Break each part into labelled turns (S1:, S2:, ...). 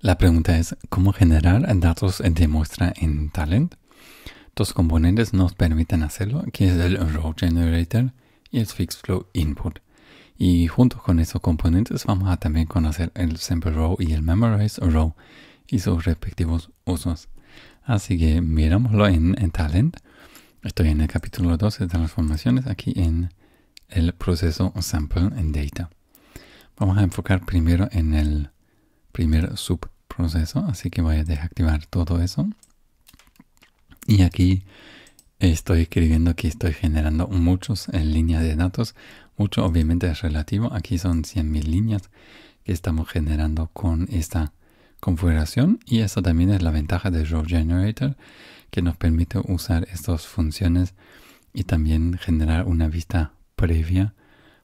S1: La pregunta es, ¿cómo generar datos de muestra en Talent? Dos componentes nos permiten hacerlo, que es el Row Generator y el Fixed Flow Input. Y junto con esos componentes vamos a también conocer el Sample Row y el Memorize Row y sus respectivos usos. Así que mirámoslo en, en Talent. Estoy en el capítulo 12 de transformaciones, aquí en el proceso Sample en Data. Vamos a enfocar primero en el primer subproceso, así que voy a desactivar todo eso. Y aquí estoy escribiendo que estoy generando muchos en líneas de datos. Mucho obviamente es relativo. Aquí son 100.000 líneas que estamos generando con esta configuración. Y eso también es la ventaja de Row Generator, que nos permite usar estas funciones y también generar una vista previa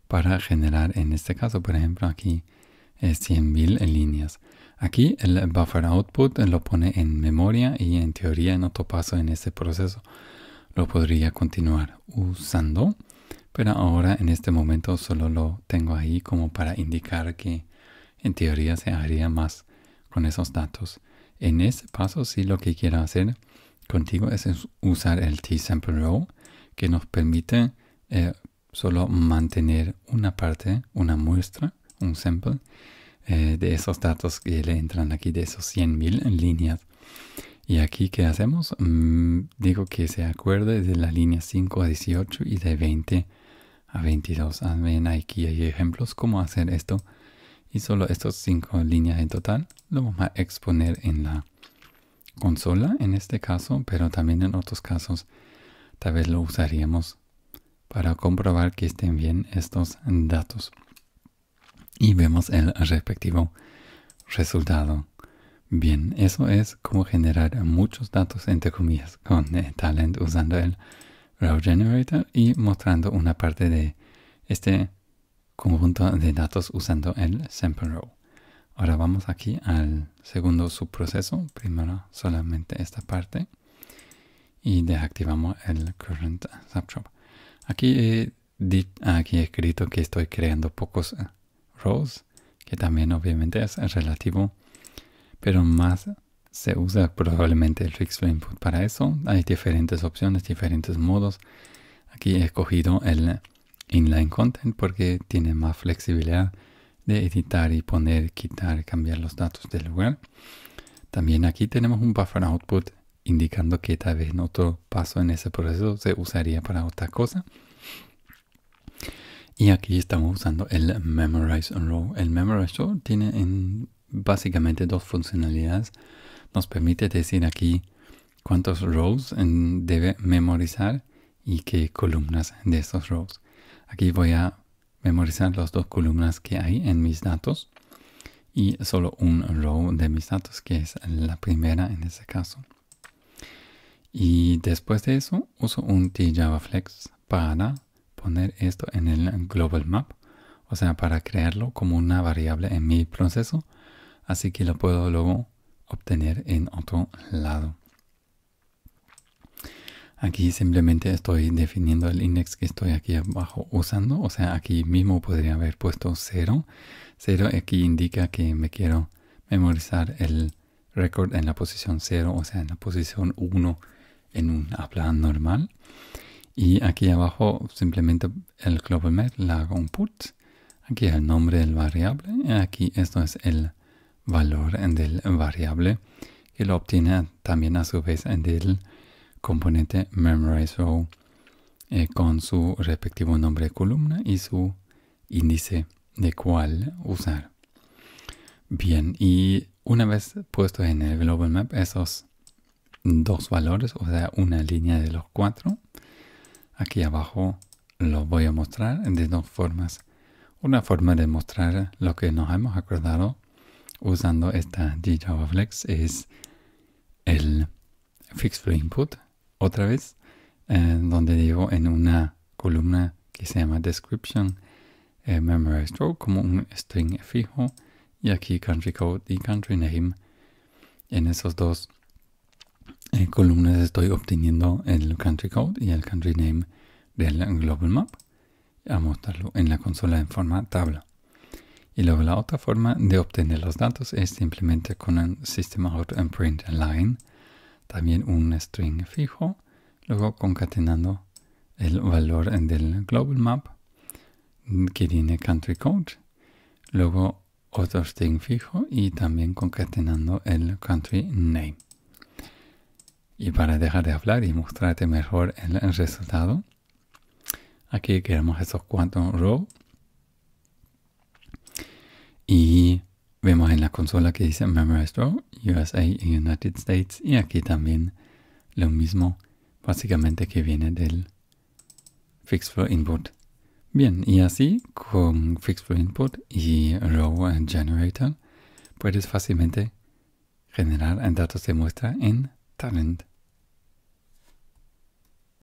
S1: para generar, en este caso, por ejemplo, aquí 100.000 eh, líneas. Aquí el buffer output lo pone en memoria y en teoría en otro paso en este proceso lo podría continuar usando, pero ahora en este momento solo lo tengo ahí como para indicar que en teoría se haría más con esos datos. En este paso sí lo que quiero hacer contigo es usar el T-Sample Row que nos permite eh, solo mantener una parte, una muestra un sample eh, de esos datos que le entran aquí, de esos 100.000 líneas. Y aquí, ¿qué hacemos? Mm, digo que se acuerde de la línea 5 a 18 y de 20 a 22. aquí hay ejemplos cómo hacer esto. Y solo estas 5 líneas en total lo vamos a exponer en la consola en este caso, pero también en otros casos tal vez lo usaríamos para comprobar que estén bien estos datos y vemos el respectivo resultado. Bien, eso es cómo generar muchos datos entre comillas con Talent usando el Row Generator y mostrando una parte de este conjunto de datos usando el Sample Row. Ahora vamos aquí al segundo subproceso, primero solamente esta parte y desactivamos el Current Subjob. Aquí aquí escrito que estoy creando pocos que también obviamente es relativo, pero más se usa probablemente el fixed input para eso. Hay diferentes opciones, diferentes modos. Aquí he escogido el inline content porque tiene más flexibilidad de editar y poner, quitar, cambiar los datos del lugar. También aquí tenemos un buffer output indicando que tal vez en otro paso en ese proceso se usaría para otra cosa. Y aquí estamos usando el Memorize Row. El Memorize Row tiene básicamente dos funcionalidades. Nos permite decir aquí cuántos rows debe memorizar y qué columnas de esos rows. Aquí voy a memorizar las dos columnas que hay en mis datos y solo un row de mis datos, que es la primera en este caso. Y después de eso uso un tjavaflex para poner esto en el global map, o sea, para crearlo como una variable en mi proceso, así que lo puedo luego obtener en otro lado. Aquí simplemente estoy definiendo el index que estoy aquí abajo usando, o sea, aquí mismo podría haber puesto 0. 0 aquí indica que me quiero memorizar el record en la posición 0, o sea, en la posición 1 en un plan normal. Y aquí abajo simplemente el global Map, la put Aquí el nombre del variable. Aquí esto es el valor del variable que lo obtiene también a su vez del componente memory eh, con su respectivo nombre de columna y su índice de cuál usar. Bien, y una vez puesto en el global map esos dos valores, o sea, una línea de los cuatro, Aquí abajo lo voy a mostrar de dos formas. Una forma de mostrar lo que nos hemos acordado usando esta Flex es el fixed input, otra vez, eh, donde digo en una columna que se llama description, eh, memory stroke como un string fijo y aquí country code y country name. En esos dos en eh, columnas estoy obteniendo el country code y el country name del global map a mostrarlo en la consola en forma tabla. Y luego la otra forma de obtener los datos es simplemente con un sistema out print line, también un string fijo, luego concatenando el valor del global map que tiene country code, luego otro string fijo y también concatenando el country name. Y para dejar de hablar y mostrarte mejor el, resultado, aquí queremos esos cuantos row Y vemos en la consola que dice Memorize Row, USA United States. Y aquí también lo mismo, básicamente que viene del Fixed Input. Bien, y así con Fixed Input y Row Generator puedes fácilmente generar datos de muestra en Talent.